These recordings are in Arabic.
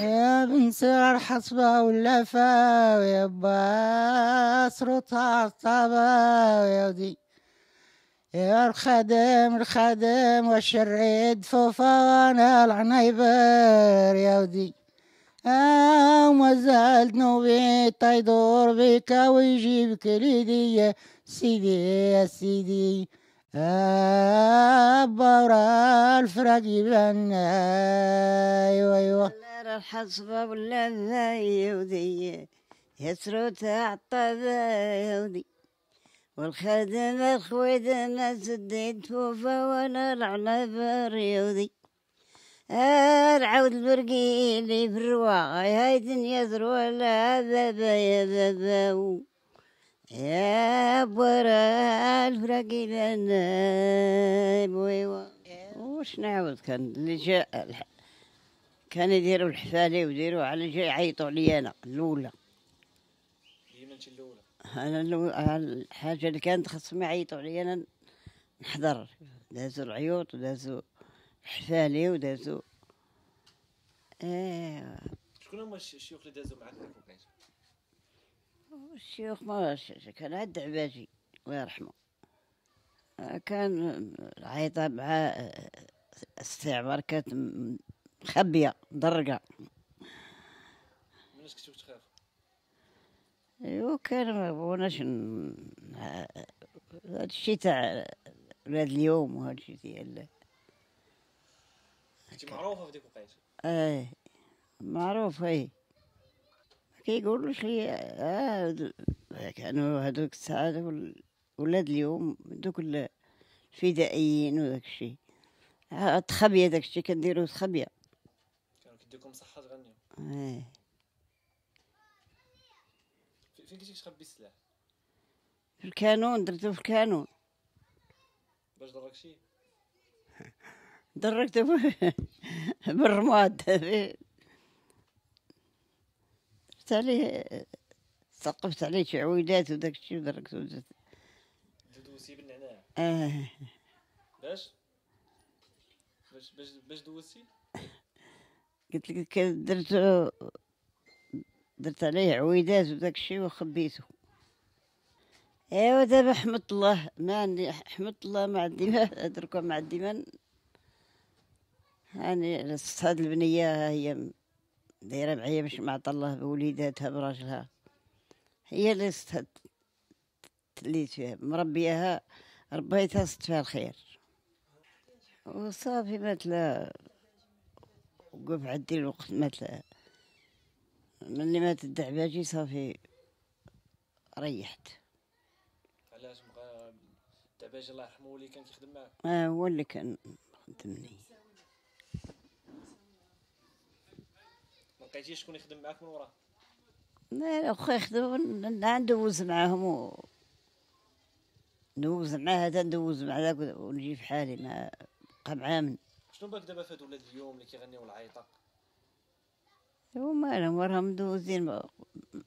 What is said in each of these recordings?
يا بن سعر حصبة واللفا ويا باسرطها عصبة ويا ودي يا الخدم الخدم فوفا وانا العنيبر يا ودي آه مازال زالت نوبي تيدور بك ويجيبك ليدي يا سيدي يا سيدي آه الفرج يبنى ايوه ايوه الحصبة ولا يودي يسرو تعطب يودي والخدمة الخويدمة سديت فوفا وانا العنب ريودي العود برقي لي بالرواق هاي دنيا ذروة لا بابا يا بابا يا برا الفراقي لنا بويوا واش نعاود كان اللي جا كان يديروا الحفاله ويديروا على جا يعيطوا عليا انا الاولى أنا اللو... الاولى انا الحاجه اللي كانت خصهم يعيطوا عليا انا نحضر دازوا العيوط ودازوا الحفاله ودازوا ايه شكون هما الشيوخ اللي دازوا معاك الشيوخ ما كان عند عباجي الله يرحمه كان العيطة مع استعمار كانت مخبية مدرقة مناش كنتو تخاف ايوا كان ما بغوناش هادشي تاع ولاد اليوم وهادشي ديال كنتي معروفة في ديك الوقيته اه معروفة اي ما كيقولوش لي اه كانوا هادوك الساعات ولاد اليوم دوك الفدائيين وداك الشيء تخبيه داك الشيء كنديروا تخبيه كنديكم صحه تغنيو اه فين كنتي تخبي السلاح في الكانون درتو في الكانون باش ضرك شي ضركته بالرماد درت عليه سقفت عليه شي عويلات وداك الشيء ودركته اه باش باش باش باش دوزتي قلت لك درت درت عليه عويدات وداك الشيء وخبيته ايوا دابا حمدت الله ما عندي حمدت الله ما عندي ما دركا ما عندي ما هاني هاد البنيه ها هي دايره معايا باش ما عطا الله بوليداتها براجلها هي اللي صدت تليت فيها مربياها ربيتها ربيت فيها الخير وصافي مثل وقف عندي الوقت مثل ملي مات الدعباجي صافي ريحت علاش بقى الدعباجي الله يرحمه هو اللي كان يخدم معاك اه هو اللي كان خدمني ما لقيتيش شكون يخدم معاك من وراه لا خويا يخدم عنده وز معاهم و... ندوز معاها تندوز ندوز مع ذاك ونجي في حالي ما بقى معامن شنو بالك دابا في هاد ولاد اليوم اللي كيغنيو العيطه هو مالهم راهم مدوزين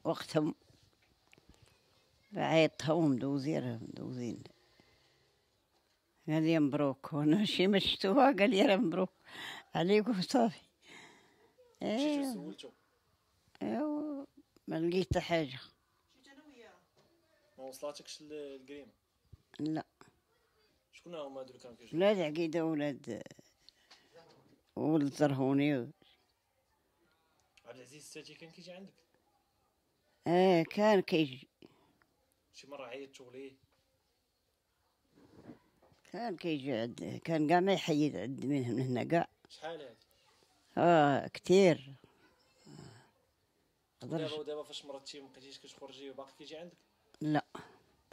وقتهم عيطهم مدوزين راهم مدوزين قال لي مبروك وانا شي ما شفتوها قال لي راه مبروك عليكم صافي ايوا سولتو ايوا ما لقيت حتى حاجه ما وصلاتكش الكريمه لا شكون هما هذو اللي كانوا كيجيو ولاد عقيده ولاد ولد زرهوني عبد العزيز الساتي كان كيجي عندك اه كان كيجي شي مره عيطت ليه كان كيجي عند كان كاع ما يحيد عند من هنا كاع شحال هادي اه كثير دابا دابا فاش مرضتي مبقيتيش كتخرجي وباقي كيجي عندك لا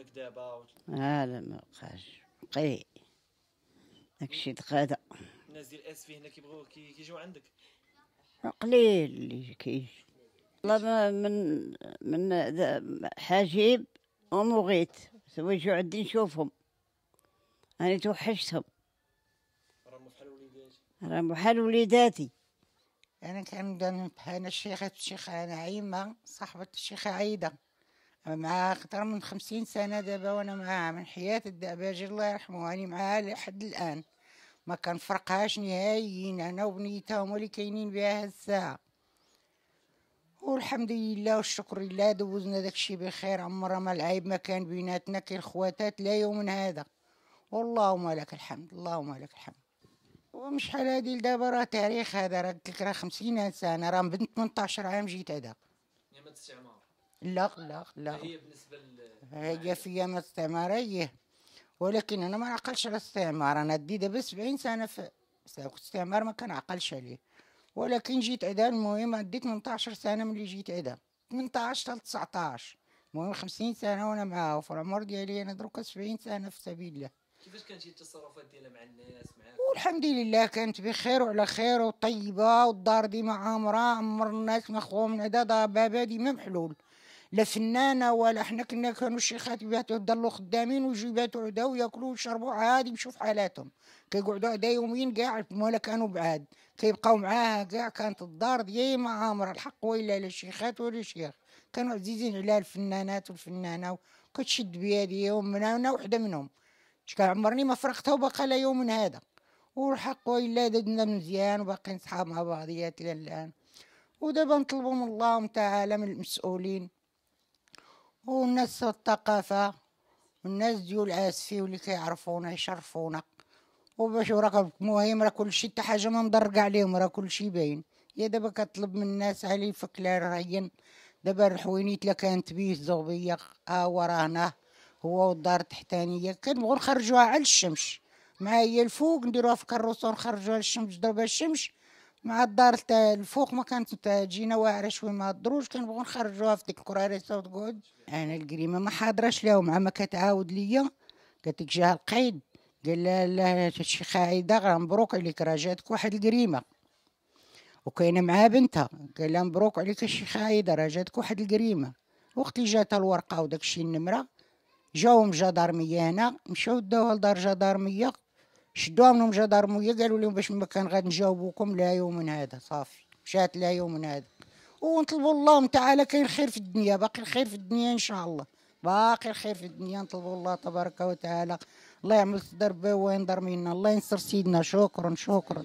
عندك دابا لا آه، لا ما بقاش بقي داكشي تقادا الناس ديال اس في هنا كيبغيو كيجيو عندك قليل اللي كيجي والله من من حاجيب ومغيت سويجو عندي نشوفهم انا توحشتهم راهم بحال وليداتي راهم بحال وليداتي انا كنبدا بحال الشيخه الشيخه عيمه صاحبه الشيخه عايده مع أكثر من خمسين سنة دابا وأنا معاها من حياة الدأباجي الله يرحمه راني معاها لحد الآن ما كنفرقهاش نهائيا أنا وبنيتها هما اللي كاينين بها الساعة والحمد لله والشكر لله دوزنا داكشي بخير عمرها ما العيب ما كان بيناتنا كي الخواتات لا يوم هذا واللهم لك الحمد اللهم لك الحمد ومش حال هادي لدابا راه تاريخ هذا راه قلت لك راه خمسين سنة راه من 18 عام جيت هذا نعم، لا لا لا هي بالنسبه هي في استعماريه ولكن انا ما عقلش على الثمار انا ديده بس 70 سنه في استعمار ما كان عقلش عليه ولكن جيت عدا المهم عديت 18 سنه ملي جيت عدا 18 ل 19 المهم 50 سنه وانا معاه وفي العمر ديالي انا دروك 70 سنه في سبيل الله كيفاش كانت التصرفات ديالها مع الناس معاك والحمد لله كانت بخير وعلى خير وطيبه والدار ديما عامره عمر الناس مخوم من عدا بابا ديما محلول لا فنانه ولا احنا كنا كانوا الشيخات بيباتوا يضلوا خدامين ويجوا يباتوا عدا وياكلوا ويشربوا عادي بشوف حالاتهم كيقعدوا عدا يومين كاع ولا كانوا بعاد كيبقاو معاها كاع كانت الدار ديما عامره الحق ويلا لا شيخات ولا شيخ كانوا عزيزين على الفنانات والفنانه كتشد بيدي يوم من انا وحده منهم كان عمرني ما فرقتها وباقا لا يوم من هذا والحق ويلا دنا مزيان وباقيين صحاب مع بعضياتنا الان ودابا نطلبوا من الله تعالى من المسؤولين والناس الثقافة والناس ديال العاسفي واللي كيعرفونا يشرفونا وباش راك المهم راه كلشي حتى حاجه ما مضرقه عليهم راه كلشي باين يا دابا كطلب من الناس علي فك لا رين دابا الحوينيت لا كانت بيه الزغبيه ها هو راهنا هنا هو والدار التحتانيه كنبغوا نخرجوها على الشمس معايا الفوق نديروها في كروسه ونخرجوها الشمس ضربها الشمس مع الدار تاع الفوق ما كانت تاع جينا واعره شوي مع الدروج كان بغون نخرجوها في ديك القراري صوت قعد انا الكريمه ما حاضراش لها ومع ما كتعاود ليا قالت لك جاها القيد قال لها لا شي قاعده غير مبروك عليك راه جاتك واحد الكريمه وكاينه مع بنتها قال لها مبروك عليك شي قاعده راه جاتك واحد الكريمه وقت اللي جاتها الورقه وداكشي النمره جاوهم جدارميه هنا مشاو داوها لدار جدارميه جا جدار مويا قالوا لهم باش ما كان غادي نجاوبوكم لا يوم هذا صافي مشات لا يوم هذا ونطلبوا الله تعالى كاين خير في الدنيا باقي الخير في الدنيا ان شاء الله باقي الخير في الدنيا نطلبوا الله تبارك وتعالى الله يعمل صدر به وينظر منا الله ينصر سيدنا شكرا شكرا